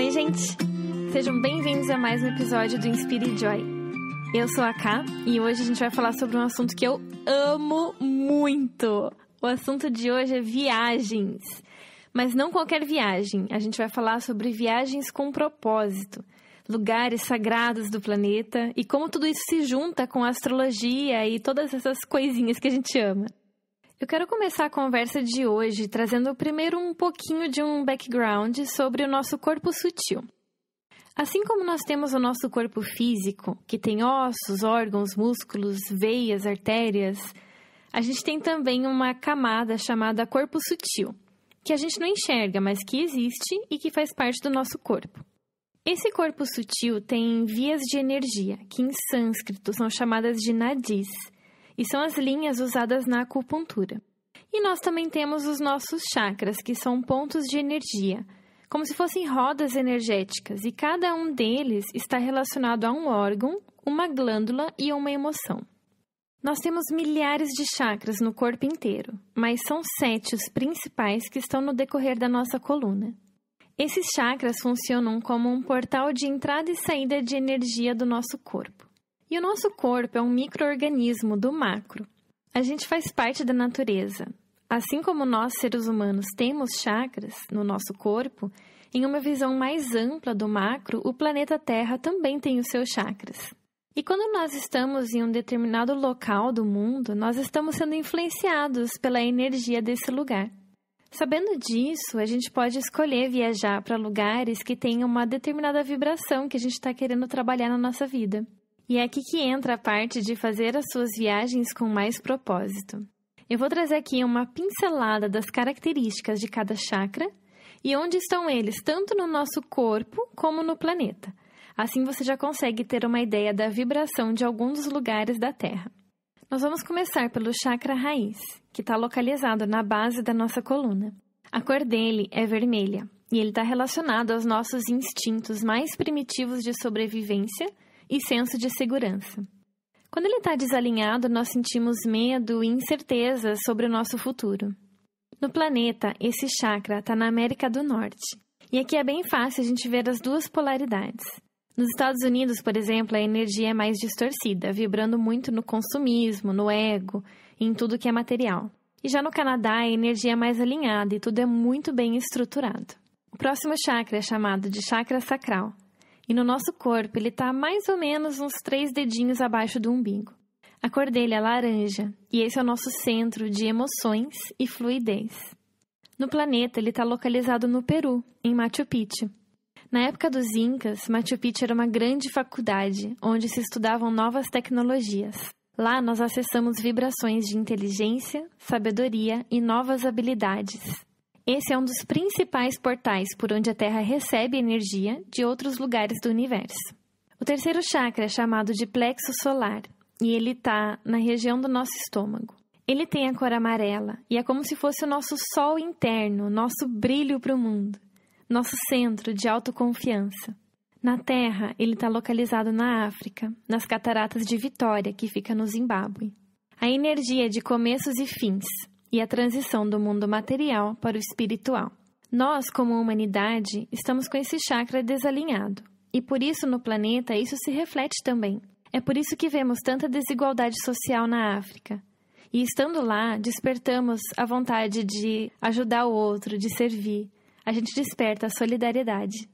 Oi, gente! Sejam bem-vindos a mais um episódio do Inspire Joy. Eu sou a Ká e hoje a gente vai falar sobre um assunto que eu amo muito. O assunto de hoje é viagens. Mas não qualquer viagem, a gente vai falar sobre viagens com propósito, lugares sagrados do planeta e como tudo isso se junta com a astrologia e todas essas coisinhas que a gente ama. Eu quero começar a conversa de hoje trazendo primeiro um pouquinho de um background sobre o nosso corpo sutil. Assim como nós temos o nosso corpo físico, que tem ossos, órgãos, músculos, veias, artérias, a gente tem também uma camada chamada corpo sutil, que a gente não enxerga, mas que existe e que faz parte do nosso corpo. Esse corpo sutil tem vias de energia, que em sânscrito são chamadas de nadis, e são as linhas usadas na acupuntura. E nós também temos os nossos chakras, que são pontos de energia, como se fossem rodas energéticas, e cada um deles está relacionado a um órgão, uma glândula e uma emoção. Nós temos milhares de chakras no corpo inteiro, mas são sete os principais que estão no decorrer da nossa coluna. Esses chakras funcionam como um portal de entrada e saída de energia do nosso corpo. E o nosso corpo é um microorganismo do macro. A gente faz parte da natureza. Assim como nós, seres humanos, temos chakras no nosso corpo, em uma visão mais ampla do macro, o planeta Terra também tem os seus chakras. E quando nós estamos em um determinado local do mundo, nós estamos sendo influenciados pela energia desse lugar. Sabendo disso, a gente pode escolher viajar para lugares que tenham uma determinada vibração que a gente está querendo trabalhar na nossa vida. E é aqui que entra a parte de fazer as suas viagens com mais propósito. Eu vou trazer aqui uma pincelada das características de cada chakra e onde estão eles, tanto no nosso corpo como no planeta. Assim você já consegue ter uma ideia da vibração de alguns dos lugares da Terra. Nós vamos começar pelo chakra raiz, que está localizado na base da nossa coluna. A cor dele é vermelha e ele está relacionado aos nossos instintos mais primitivos de sobrevivência e senso de segurança. Quando ele está desalinhado, nós sentimos medo e incerteza sobre o nosso futuro. No planeta, esse chakra está na América do Norte. E aqui é bem fácil a gente ver as duas polaridades. Nos Estados Unidos, por exemplo, a energia é mais distorcida, vibrando muito no consumismo, no ego, em tudo que é material. E já no Canadá, a energia é mais alinhada e tudo é muito bem estruturado. O próximo chakra é chamado de chakra sacral, e no nosso corpo, ele está mais ou menos uns três dedinhos abaixo do umbigo. A cor dele é laranja, e esse é o nosso centro de emoções e fluidez. No planeta, ele está localizado no Peru, em Machu Picchu. Na época dos Incas, Machu Picchu era uma grande faculdade onde se estudavam novas tecnologias. Lá nós acessamos vibrações de inteligência, sabedoria e novas habilidades. Esse é um dos principais portais por onde a Terra recebe energia de outros lugares do universo. O terceiro chakra é chamado de plexo solar e ele está na região do nosso estômago. Ele tem a cor amarela e é como se fosse o nosso sol interno, nosso brilho para o mundo, nosso centro de autoconfiança. Na Terra, ele está localizado na África, nas cataratas de Vitória, que fica no Zimbábue. A energia é de começos e fins, e a transição do mundo material para o espiritual. Nós, como humanidade, estamos com esse chakra desalinhado, e por isso no planeta isso se reflete também. É por isso que vemos tanta desigualdade social na África. E estando lá, despertamos a vontade de ajudar o outro, de servir. A gente desperta a solidariedade.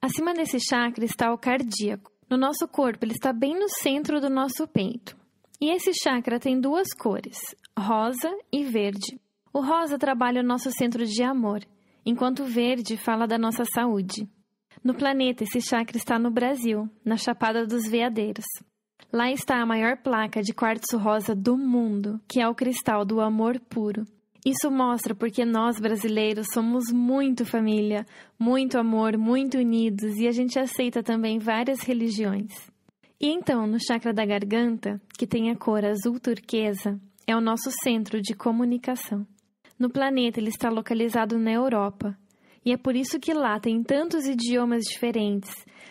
Acima desse chakra está o cardíaco. No nosso corpo, ele está bem no centro do nosso peito. E esse chakra tem duas cores, rosa e verde. O rosa trabalha o nosso centro de amor, enquanto o verde fala da nossa saúde. No planeta, esse chakra está no Brasil, na Chapada dos Veadeiros. Lá está a maior placa de quartzo rosa do mundo, que é o cristal do amor puro. Isso mostra porque nós brasileiros somos muito família, muito amor, muito unidos e a gente aceita também várias religiões. E então, no chakra da garganta, que tem a cor azul turquesa, é o nosso centro de comunicação. No planeta, ele está localizado na Europa, e é por isso que lá tem tantos idiomas diferentes,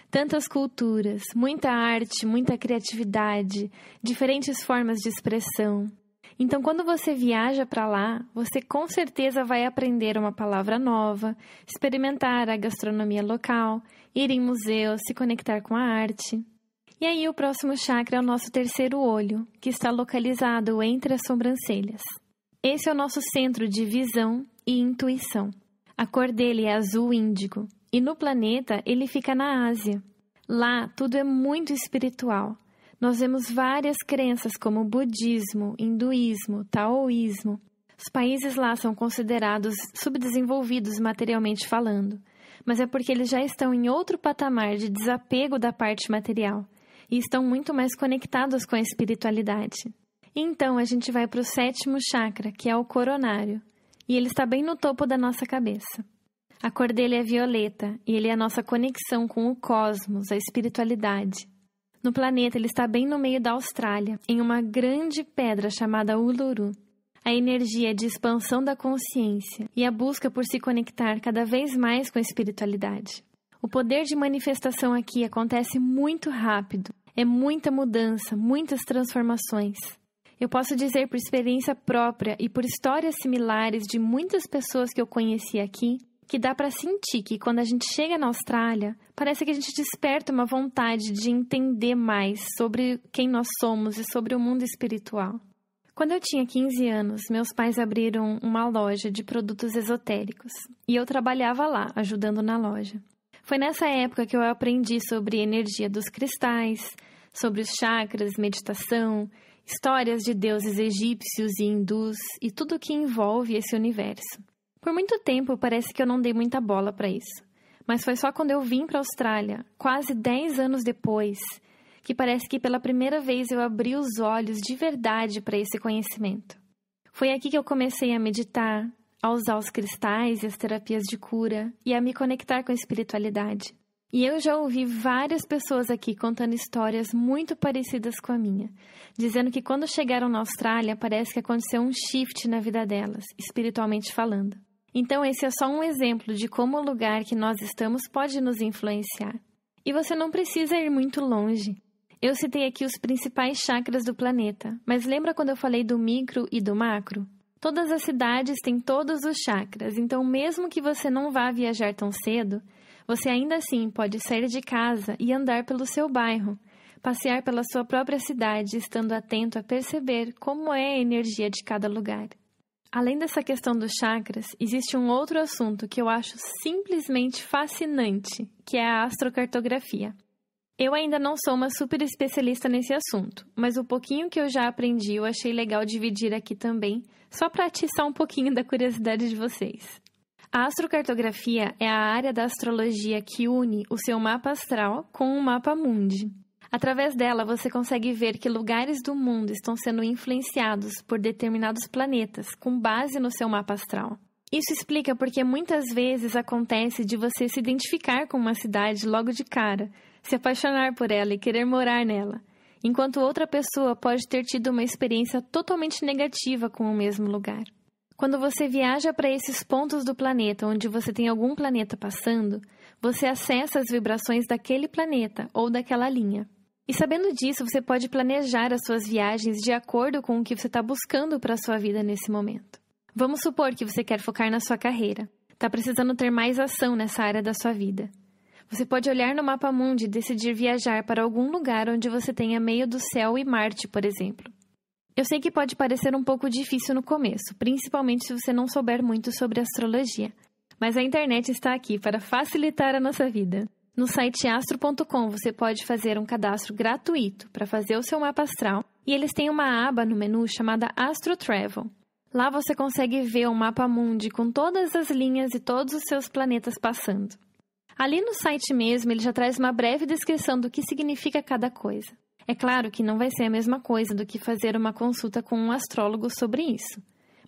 tantas culturas, muita arte, muita criatividade, diferentes formas de expressão. Então, quando você viaja para lá, você com certeza vai aprender uma palavra nova, experimentar a gastronomia local, ir em museus, se conectar com a arte. E aí, o próximo chakra é o nosso terceiro olho, que está localizado entre as sobrancelhas. Esse é o nosso centro de visão e intuição. A cor dele é azul índigo, e no planeta ele fica na Ásia. Lá tudo é muito espiritual. Nós vemos várias crenças como budismo, hinduísmo, taoísmo. Os países lá são considerados subdesenvolvidos materialmente falando, mas é porque eles já estão em outro patamar de desapego da parte material e estão muito mais conectados com a espiritualidade. Então a gente vai para o sétimo chakra, que é o coronário, e ele está bem no topo da nossa cabeça. A cor dele é violeta e ele é a nossa conexão com o cosmos, a espiritualidade. No planeta, ele está bem no meio da Austrália, em uma grande pedra chamada Uluru. A energia é de expansão da consciência e a busca por se conectar cada vez mais com a espiritualidade. O poder de manifestação aqui acontece muito rápido. É muita mudança, muitas transformações. Eu posso dizer por experiência própria e por histórias similares de muitas pessoas que eu conheci aqui que dá para sentir que quando a gente chega na Austrália, parece que a gente desperta uma vontade de entender mais sobre quem nós somos e sobre o mundo espiritual. Quando eu tinha 15 anos, meus pais abriram uma loja de produtos esotéricos e eu trabalhava lá, ajudando na loja. Foi nessa época que eu aprendi sobre energia dos cristais, sobre os chakras, meditação, histórias de deuses egípcios e hindus e tudo o que envolve esse universo. Por muito tempo parece que eu não dei muita bola para isso, mas foi só quando eu vim para a Austrália, quase 10 anos depois, que parece que pela primeira vez eu abri os olhos de verdade para esse conhecimento. Foi aqui que eu comecei a meditar, a usar os cristais e as terapias de cura e a me conectar com a espiritualidade. E eu já ouvi várias pessoas aqui contando histórias muito parecidas com a minha, dizendo que quando chegaram na Austrália parece que aconteceu um shift na vida delas, espiritualmente falando. Então, esse é só um exemplo de como o lugar que nós estamos pode nos influenciar. E você não precisa ir muito longe. Eu citei aqui os principais chakras do planeta, mas lembra quando eu falei do micro e do macro? Todas as cidades têm todos os chakras, então, mesmo que você não vá viajar tão cedo, você ainda assim pode sair de casa e andar pelo seu bairro, passear pela sua própria cidade, estando atento a perceber como é a energia de cada lugar. Além dessa questão dos chakras, existe um outro assunto que eu acho simplesmente fascinante, que é a astrocartografia. Eu ainda não sou uma super especialista nesse assunto, mas o pouquinho que eu já aprendi eu achei legal dividir aqui também, só para atiçar um pouquinho da curiosidade de vocês. A astrocartografia é a área da astrologia que une o seu mapa astral com o mapa mundi. Através dela, você consegue ver que lugares do mundo estão sendo influenciados por determinados planetas com base no seu mapa astral. Isso explica porque muitas vezes acontece de você se identificar com uma cidade logo de cara, se apaixonar por ela e querer morar nela, enquanto outra pessoa pode ter tido uma experiência totalmente negativa com o mesmo lugar. Quando você viaja para esses pontos do planeta onde você tem algum planeta passando, você acessa as vibrações daquele planeta ou daquela linha. E sabendo disso, você pode planejar as suas viagens de acordo com o que você está buscando para a sua vida nesse momento. Vamos supor que você quer focar na sua carreira. Está precisando ter mais ação nessa área da sua vida. Você pode olhar no mapa mundi e decidir viajar para algum lugar onde você tenha meio do céu e Marte, por exemplo. Eu sei que pode parecer um pouco difícil no começo, principalmente se você não souber muito sobre astrologia, mas a internet está aqui para facilitar a nossa vida. No site astro.com você pode fazer um cadastro gratuito para fazer o seu mapa astral e eles têm uma aba no menu chamada Astro Travel. Lá você consegue ver o mapa mundi com todas as linhas e todos os seus planetas passando. Ali no site mesmo, ele já traz uma breve descrição do que significa cada coisa. É claro que não vai ser a mesma coisa do que fazer uma consulta com um astrólogo sobre isso,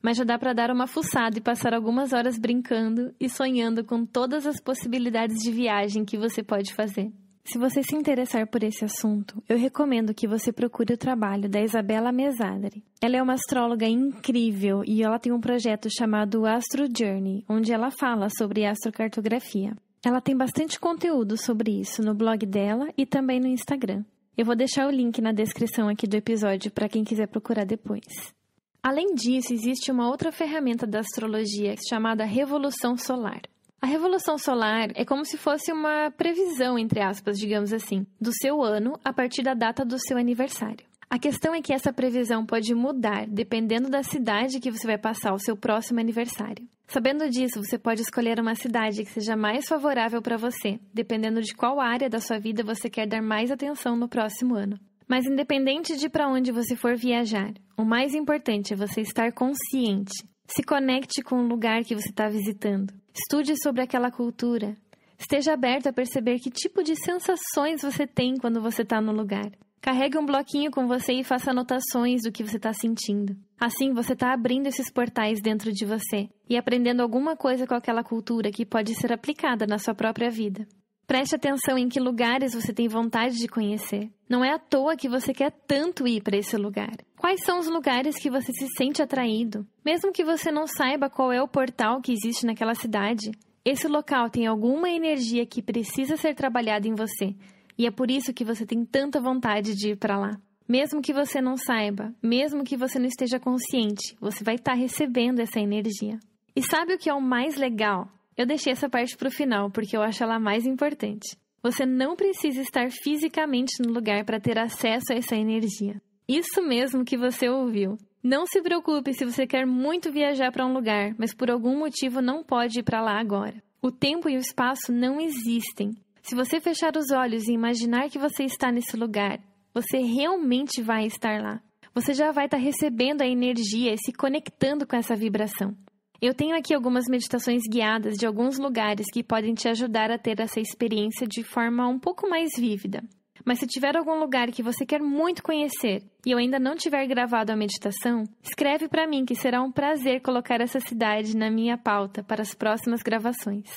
mas já dá para dar uma fuçada e passar algumas horas brincando e sonhando com todas as possibilidades de viagem que você pode fazer. Se você se interessar por esse assunto, eu recomendo que você procure o trabalho da Isabela Mesadri. Ela é uma astróloga incrível e ela tem um projeto chamado Astro Journey, onde ela fala sobre astrocartografia. Ela tem bastante conteúdo sobre isso no blog dela e também no Instagram. Eu vou deixar o link na descrição aqui do episódio para quem quiser procurar depois. Além disso, existe uma outra ferramenta da astrologia chamada Revolução Solar. A revolução solar é como se fosse uma previsão, entre aspas, digamos assim, do seu ano a partir da data do seu aniversário. A questão é que essa previsão pode mudar dependendo da cidade que você vai passar o seu próximo aniversário. Sabendo disso, você pode escolher uma cidade que seja mais favorável para você, dependendo de qual área da sua vida você quer dar mais atenção no próximo ano. Mas independente de para onde você for viajar, o mais importante é você estar consciente. Se conecte com o lugar que você está visitando. Estude sobre aquela cultura. Esteja aberto a perceber que tipo de sensações você tem quando você está no lugar. Carregue um bloquinho com você e faça anotações do que você está sentindo. Assim, você está abrindo esses portais dentro de você e aprendendo alguma coisa com aquela cultura que pode ser aplicada na sua própria vida. Preste atenção em que lugares você tem vontade de conhecer. Não é à toa que você quer tanto ir para esse lugar. Quais são os lugares que você se sente atraído? Mesmo que você não saiba qual é o portal que existe naquela cidade, esse local tem alguma energia que precisa ser trabalhada em você, e é por isso que você tem tanta vontade de ir para lá. Mesmo que você não saiba, mesmo que você não esteja consciente, você vai estar tá recebendo essa energia. E sabe o que é o mais legal? Eu deixei essa parte para o final porque eu acho ela mais importante. Você não precisa estar fisicamente no lugar para ter acesso a essa energia. Isso mesmo que você ouviu. Não se preocupe se você quer muito viajar para um lugar, mas por algum motivo não pode ir para lá agora. O tempo e o espaço não existem. Se você fechar os olhos e imaginar que você está nesse lugar, você realmente vai estar lá. Você já vai estar tá recebendo a energia e se conectando com essa vibração. Eu tenho aqui algumas meditações guiadas de alguns lugares que podem te ajudar a ter essa experiência de forma um pouco mais vívida. Mas se tiver algum lugar que você quer muito conhecer e eu ainda não tiver gravado a meditação, escreve para mim que será um prazer colocar essa cidade na minha pauta para as próximas gravações.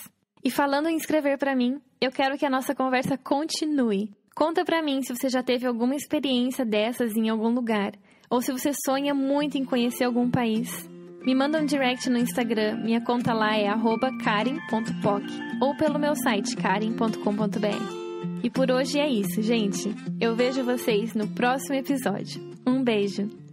E falando em escrever para mim, eu quero que a nossa conversa continue. Conta para mim se você já teve alguma experiência dessas em algum lugar, ou se você sonha muito em conhecer algum país. Me manda um direct no Instagram, minha conta lá é karen.poc ou pelo meu site karen.com.br. E por hoje é isso, gente. Eu vejo vocês no próximo episódio. Um beijo!